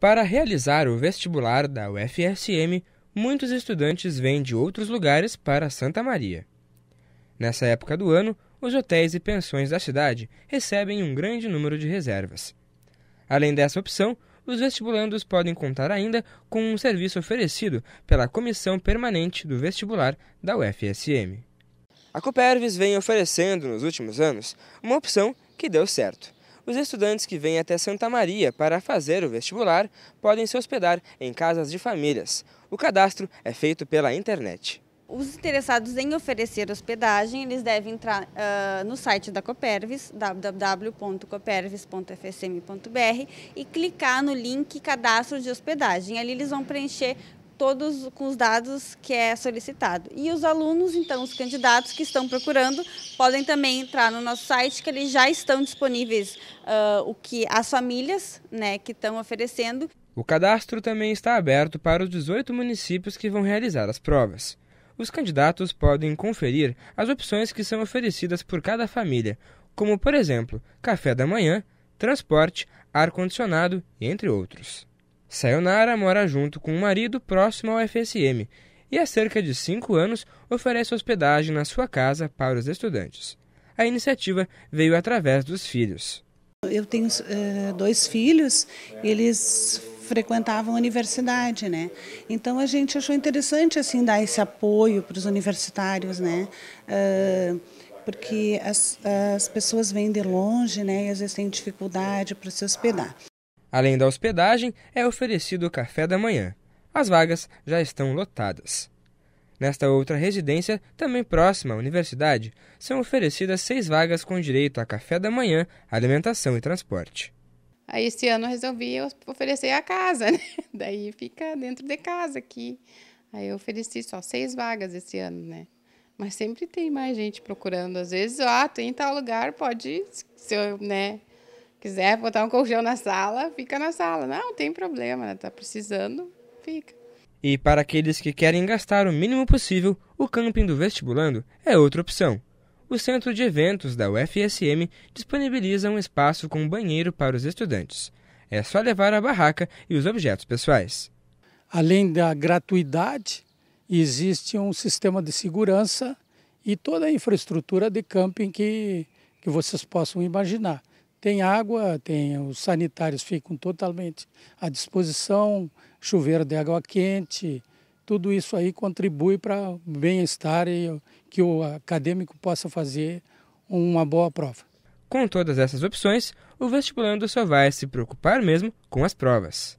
Para realizar o vestibular da UFSM, muitos estudantes vêm de outros lugares para Santa Maria. Nessa época do ano, os hotéis e pensões da cidade recebem um grande número de reservas. Além dessa opção, os vestibulandos podem contar ainda com um serviço oferecido pela Comissão Permanente do Vestibular da UFSM. A Copervis vem oferecendo nos últimos anos uma opção que deu certo. Os estudantes que vêm até Santa Maria para fazer o vestibular podem se hospedar em casas de famílias. O cadastro é feito pela internet. Os interessados em oferecer hospedagem, eles devem entrar uh, no site da Copervis, www.copervis.fsm.br e clicar no link cadastro de hospedagem. Ali eles vão preencher todos com os dados que é solicitado. E os alunos, então, os candidatos que estão procurando, podem também entrar no nosso site, que eles já estão disponíveis uh, o que as famílias né, que estão oferecendo. O cadastro também está aberto para os 18 municípios que vão realizar as provas. Os candidatos podem conferir as opções que são oferecidas por cada família, como, por exemplo, café da manhã, transporte, ar-condicionado, entre outros. Sayonara mora junto com um marido próximo ao FSM e há cerca de cinco anos oferece hospedagem na sua casa para os estudantes. A iniciativa veio através dos filhos. Eu tenho uh, dois filhos, eles frequentavam a universidade, né? Então a gente achou interessante assim dar esse apoio para os universitários, né? Uh, porque as, as pessoas vêm de longe, né? E às vezes têm dificuldade para se hospedar. Além da hospedagem, é oferecido o café da manhã. As vagas já estão lotadas. Nesta outra residência, também próxima à universidade, são oferecidas seis vagas com direito a café da manhã, alimentação e transporte. Aí esse ano eu resolvi oferecer a casa, né? Daí fica dentro de casa aqui. Aí eu ofereci só seis vagas esse ano, né? Mas sempre tem mais gente procurando. Às vezes, ah, tem tal lugar, pode, ser, né? Quiser botar um colchão na sala, fica na sala. Não, tem problema, né? tá precisando, fica. E para aqueles que querem gastar o mínimo possível, o camping do vestibulando é outra opção. O centro de eventos da UFSM disponibiliza um espaço com banheiro para os estudantes. É só levar a barraca e os objetos pessoais. Além da gratuidade, existe um sistema de segurança e toda a infraestrutura de camping que, que vocês possam imaginar. Tem água, tem os sanitários ficam totalmente à disposição, chuveiro de água quente, tudo isso aí contribui para o bem-estar e que o acadêmico possa fazer uma boa prova. Com todas essas opções, o vestibulando só vai se preocupar mesmo com as provas.